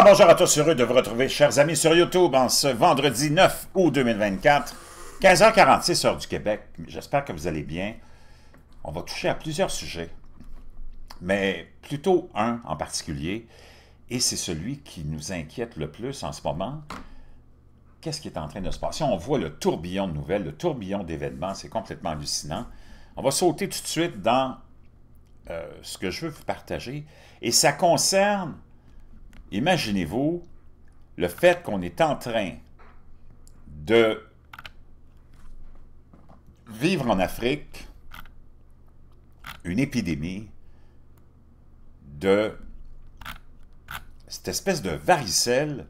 Ah, bonjour à tous, heureux de vous retrouver, chers amis, sur YouTube en ce vendredi 9 août 2024, 15h46, heure du Québec. J'espère que vous allez bien. On va toucher à plusieurs sujets, mais plutôt un en particulier, et c'est celui qui nous inquiète le plus en ce moment. Qu'est-ce qui est en train de se passer? On voit le tourbillon de nouvelles, le tourbillon d'événements, c'est complètement hallucinant. On va sauter tout de suite dans euh, ce que je veux vous partager, et ça concerne imaginez-vous le fait qu'on est en train de vivre en Afrique une épidémie de cette espèce de varicelle,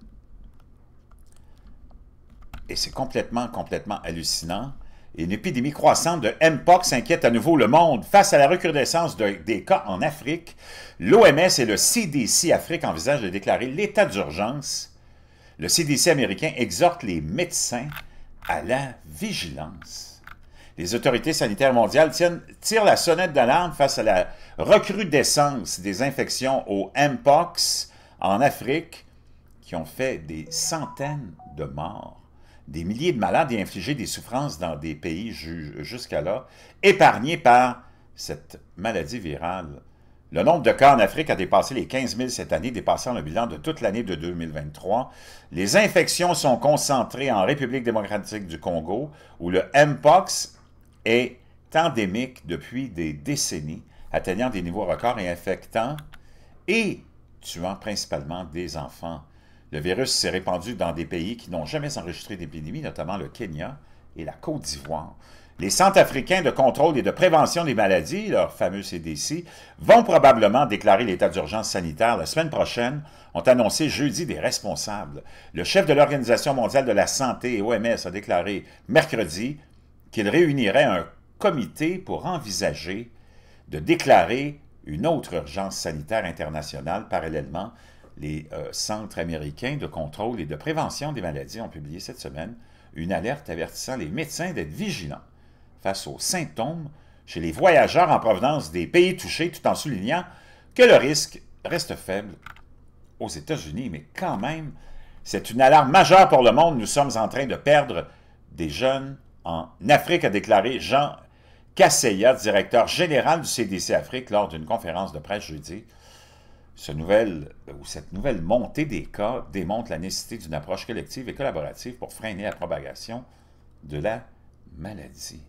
et c'est complètement, complètement hallucinant, une épidémie croissante de Mpox inquiète à nouveau le monde. Face à la recrudescence des cas en Afrique, l'OMS et le CDC Afrique envisagent de déclarer l'état d'urgence. Le CDC américain exhorte les médecins à la vigilance. Les autorités sanitaires mondiales tirent la sonnette d'alarme face à la recrudescence des infections au Mpox en Afrique qui ont fait des centaines de morts des milliers de malades et infligés des souffrances dans des pays là, épargnés par cette maladie virale. Le nombre de cas en Afrique a dépassé les 15 000 cette année, dépassant le bilan de toute l'année de 2023. Les infections sont concentrées en République démocratique du Congo, où le Mpox est endémique depuis des décennies, atteignant des niveaux records et infectant et tuant principalement des enfants. Le virus s'est répandu dans des pays qui n'ont jamais enregistré d'épidémie, notamment le Kenya et la Côte d'Ivoire. Les centres africains de contrôle et de prévention des maladies, leur fameux CDC, vont probablement déclarer l'état d'urgence sanitaire la semaine prochaine, ont annoncé jeudi des responsables. Le chef de l'Organisation mondiale de la santé, OMS, a déclaré mercredi qu'il réunirait un comité pour envisager de déclarer une autre urgence sanitaire internationale parallèlement les euh, centres américains de contrôle et de prévention des maladies ont publié cette semaine une alerte avertissant les médecins d'être vigilants face aux symptômes chez les voyageurs en provenance des pays touchés, tout en soulignant que le risque reste faible aux États-Unis. Mais quand même, c'est une alarme majeure pour le monde. Nous sommes en train de perdre des jeunes en Afrique, a déclaré Jean Casseya, directeur général du CDC Afrique, lors d'une conférence de presse jeudi ou cette nouvelle montée des cas démontre la nécessité d'une approche collective et collaborative pour freiner la propagation de la maladie.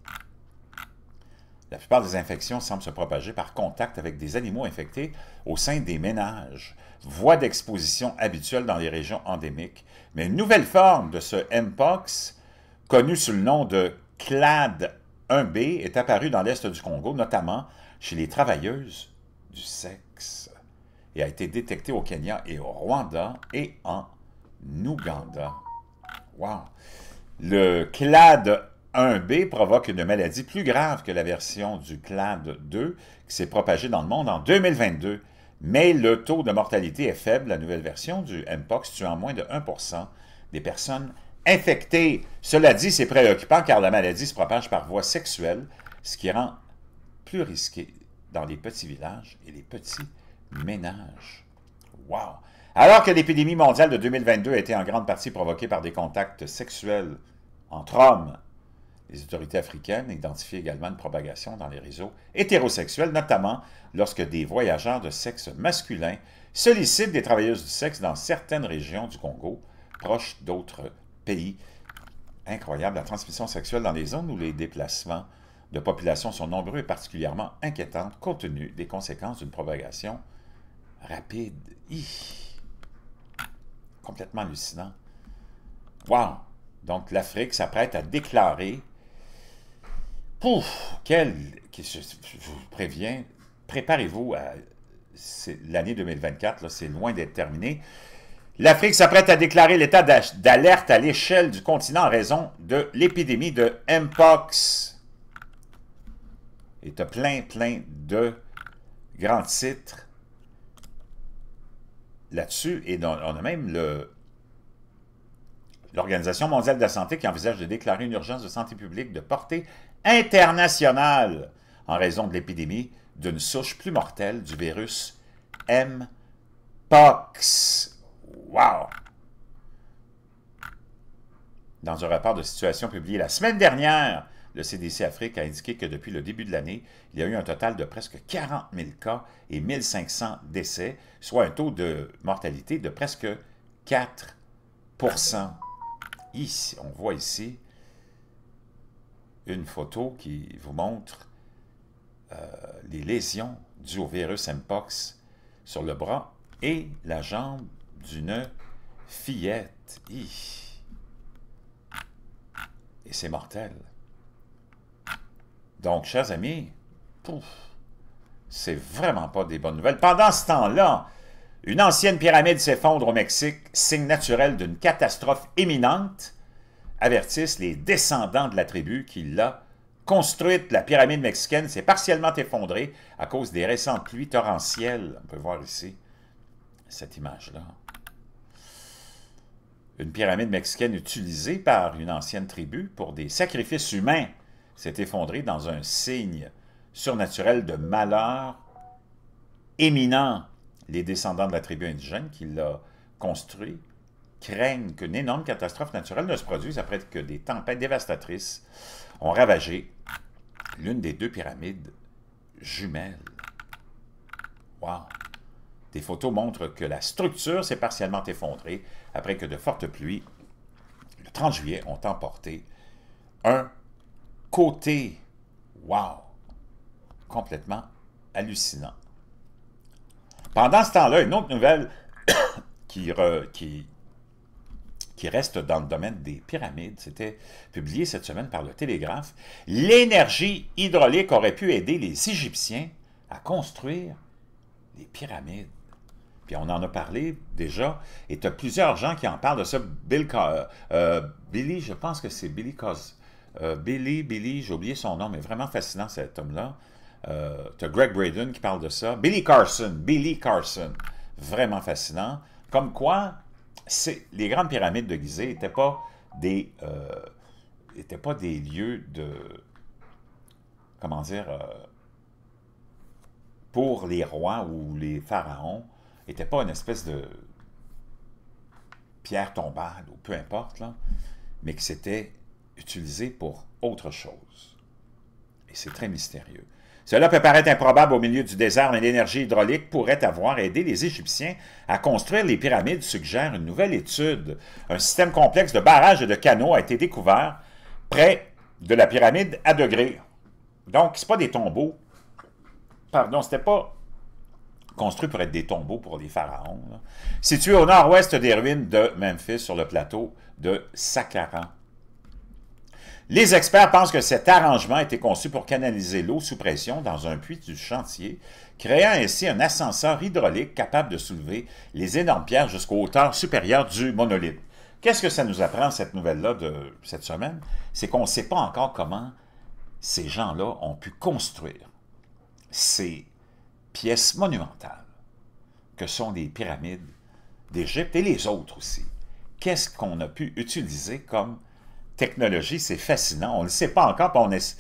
La plupart des infections semblent se propager par contact avec des animaux infectés au sein des ménages, voie d'exposition habituelle dans les régions endémiques. Mais une nouvelle forme de ce Mpox, connue sous le nom de clade 1B, est apparue dans l'est du Congo, notamment chez les travailleuses du sexe et a été détecté au Kenya et au Rwanda et en Ouganda. Wow. Le clade 1B provoque une maladie plus grave que la version du clade 2 qui s'est propagée dans le monde en 2022, mais le taux de mortalité est faible. La nouvelle version du Mpox tue en moins de 1 des personnes infectées. Cela dit, c'est préoccupant car la maladie se propage par voie sexuelle, ce qui rend plus risqué dans les petits villages et les petits Ménage. Wow! Alors que l'épidémie mondiale de 2022 a été en grande partie provoquée par des contacts sexuels entre hommes, les autorités africaines identifient également une propagation dans les réseaux hétérosexuels, notamment lorsque des voyageurs de sexe masculin sollicitent des travailleuses du sexe dans certaines régions du Congo, proches d'autres pays. Incroyable, la transmission sexuelle dans les zones où les déplacements de populations sont nombreux et particulièrement inquiétantes compte tenu des conséquences d'une propagation rapide. Complètement hallucinant. Wow! Donc, l'Afrique s'apprête à déclarer... Pouf! Quel... Je vous préviens, préparez-vous à... L'année 2024, c'est loin d'être terminé. L'Afrique s'apprête à déclarer l'état d'alerte à l'échelle du continent en raison de l'épidémie de Mpox. Et tu plein, plein de grands titres là-dessus. Et on, a même le, l'Organisation mondiale de la santé qui envisage de déclarer une urgence de santé publique de portée internationale en raison de l'épidémie d'une souche plus mortelle du virus M-Pox. Wow! Dans un rapport de situation publié la semaine dernière, le CDC Afrique a indiqué que depuis le début de l'année, il y a eu un total de presque 40 000 cas et 1500 décès, soit un taux de mortalité de presque 4 Ici, on voit ici une photo qui vous montre euh, les lésions dues au virus Mpox sur le bras et la jambe d'une fillette. Et c'est mortel. Donc, chers amis, pouf, c'est vraiment pas des bonnes nouvelles. Pendant ce temps-là, une ancienne pyramide s'effondre au Mexique, signe naturel d'une catastrophe imminente, avertissent les descendants de la tribu qui l'a construite. La pyramide mexicaine s'est partiellement effondrée à cause des récentes pluies torrentielles. On peut voir ici cette image-là. Une pyramide mexicaine utilisée par une ancienne tribu pour des sacrifices humains s'est effondré dans un signe surnaturel de malheur éminent. Les descendants de la tribu indigène qui l'a construit craignent qu'une énorme catastrophe naturelle ne se produise après que des tempêtes dévastatrices ont ravagé l'une des deux pyramides jumelles. Wow! Des photos montrent que la structure s'est partiellement effondrée après que de fortes pluies, le 30 juillet, ont emporté un côté, wow, complètement hallucinant. Pendant ce temps-là, une autre nouvelle qui, reste dans le domaine des pyramides, c'était publié cette semaine par le Télégraphe, l'énergie hydraulique aurait pu aider les Égyptiens à construire les pyramides. Puis on en a parlé déjà, et tu as plusieurs gens qui en parlent de ça. Euh, euh, Billy, je pense que c'est Billy Cosby. Euh, Billy, Billy, j'ai oublié son nom, mais vraiment fascinant cet homme-là. Euh, Greg Braden qui parle de ça. Billy Carson, Billy Carson, vraiment fascinant. Comme quoi, les grandes pyramides de Gizeh n'étaient pas des euh, pas des lieux de comment dire pour les rois ou les pharaons n'étaient pas une espèce de pierre tombale ou peu importe là, mais que c'était utilisé pour autre chose. Et c'est très mystérieux. Cela peut paraître improbable au milieu du désert, mais l'énergie hydraulique pourrait avoir aidé les Égyptiens à construire les pyramides, suggère une nouvelle étude. Un système complexe de barrages et de canaux a été découvert près de la pyramide à degrés. Donc, ce pas des tombeaux. Pardon, ce n'était pas construit pour être des tombeaux pour les pharaons. Situé au nord-ouest des ruines de Memphis, sur le plateau de Saqqara. Les experts pensent que cet arrangement a été conçu pour canaliser l'eau sous pression dans un puits du chantier, créant ainsi un ascenseur hydraulique capable de soulever les énormes pierres jusqu'aux hauteurs supérieures du monolithe. Qu'est-ce que ça nous apprend, cette nouvelle-là de cette semaine? C'est qu'on ne sait pas encore comment ces gens-là ont pu construire ces pièces monumentales que sont les pyramides d'Égypte et les autres aussi. Qu'est-ce qu'on a pu utiliser comme technologie, c'est fascinant. On ne le sait pas encore, on est,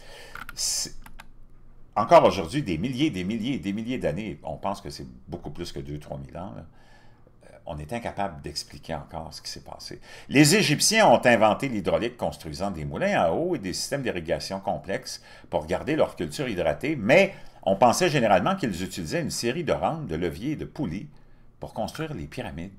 encore aujourd'hui, des milliers, des milliers, des milliers d'années, on pense que c'est beaucoup plus que 2-3 000 ans, euh, on est incapable d'expliquer encore ce qui s'est passé. Les Égyptiens ont inventé l'hydraulique construisant des moulins à eau et des systèmes d'irrigation complexes pour garder leur culture hydratée, mais on pensait généralement qu'ils utilisaient une série de rampes, de leviers de poulies pour construire les pyramides.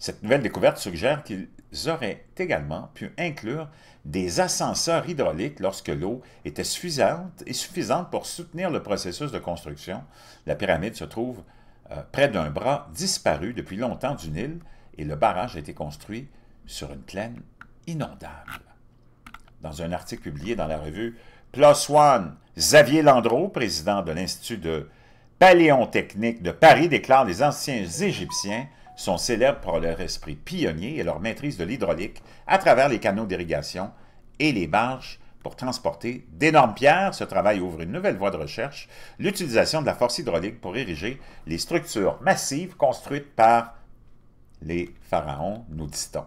Cette nouvelle découverte suggère qu'ils auraient également pu inclure des ascenseurs hydrauliques lorsque l'eau était suffisante et suffisante pour soutenir le processus de construction. La pyramide se trouve euh, près d'un bras disparu depuis longtemps du Nil et le barrage a été construit sur une plaine inondable. Dans un article publié dans la revue Plus One, Xavier Landreau, président de l'Institut de paléontechnique de Paris, déclare les anciens Égyptiens sont célèbres pour leur esprit pionnier et leur maîtrise de l'hydraulique à travers les canaux d'irrigation et les barges pour transporter d'énormes pierres. Ce travail ouvre une nouvelle voie de recherche, l'utilisation de la force hydraulique pour ériger les structures massives construites par les pharaons, nous dit-on.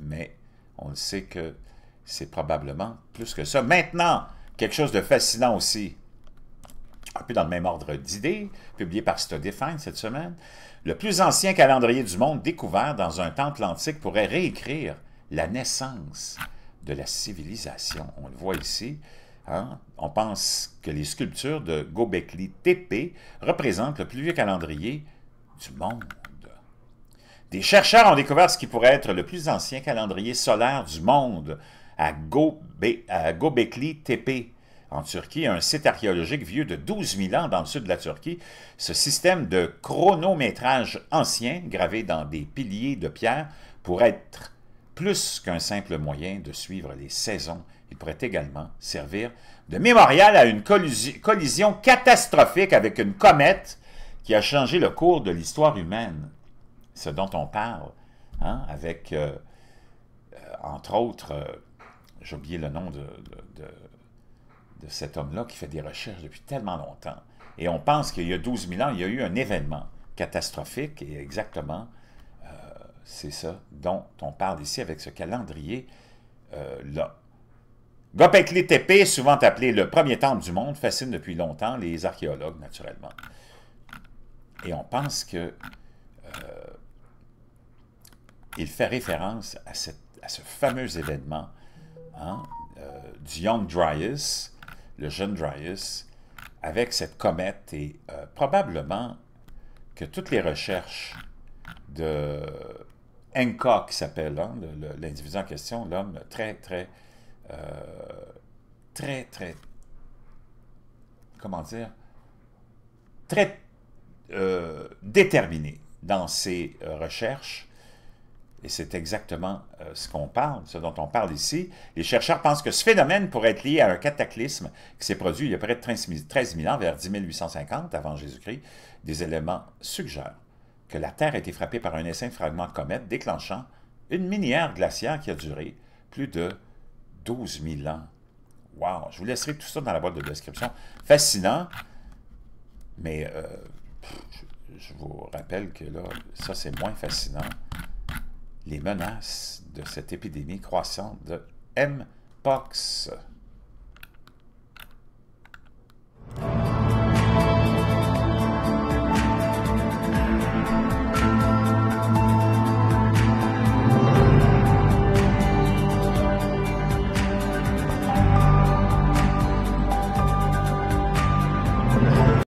Mais on sait que c'est probablement plus que ça. Maintenant, quelque chose de fascinant aussi, un dans le même ordre d'idées, publié par Studifine cette semaine, le plus ancien calendrier du monde découvert dans un temple antique pourrait réécrire la naissance de la civilisation. On le voit ici. Hein. On pense que les sculptures de Gobekli Tepe représentent le plus vieux calendrier du monde. Des chercheurs ont découvert ce qui pourrait être le plus ancien calendrier solaire du monde à, à Gobekli Tepe, en Turquie, un site archéologique vieux de 12 000 ans dans le sud de la Turquie. Ce système de chronométrage ancien, gravé dans des piliers de pierre, pourrait être plus qu'un simple moyen de suivre les saisons. Il pourrait également servir de mémorial à une collision catastrophique avec une comète qui a changé le cours de l'histoire humaine. Ce dont on parle, hein, avec, euh, euh, entre autres, euh, j'ai oublié le nom de de cet homme-là qui fait des recherches depuis tellement longtemps. Et on pense qu'il y a 12 000 ans, il y a eu un événement catastrophique, et exactement, euh, c'est ça dont on parle ici avec ce calendrier-là. Euh, Gopet souvent appelé le premier temple du monde, fascine depuis longtemps les archéologues, naturellement. Et on pense que euh, il fait référence à, ce fameux événement hein, du Young Dryas, le jeune Dryus avec cette comète et euh, probablement que toutes les recherches de qui s'appelle, hein, l'individu en question, l'homme très, très, euh, très, très, comment dire, très euh, déterminé dans ses recherches, et c'est exactement euh, ce qu'on parle, ce dont on parle ici. Les chercheurs pensent que ce phénomène pourrait être lié à un cataclysme qui s'est produit il y a près de 13 000 ans, vers 10 850 avant Jésus-Christ. Des éléments suggèrent que la Terre a été frappée par un essaim de fragments de comète déclenchant une minière glaciaire qui a duré plus de 12 000 ans. Wow! Je vous laisserai tout ça dans la boîte de description. Fascinant, mais euh, je vous rappelle que là, ça c'est moins fascinant les menaces de cette épidémie croissante de M-Pox.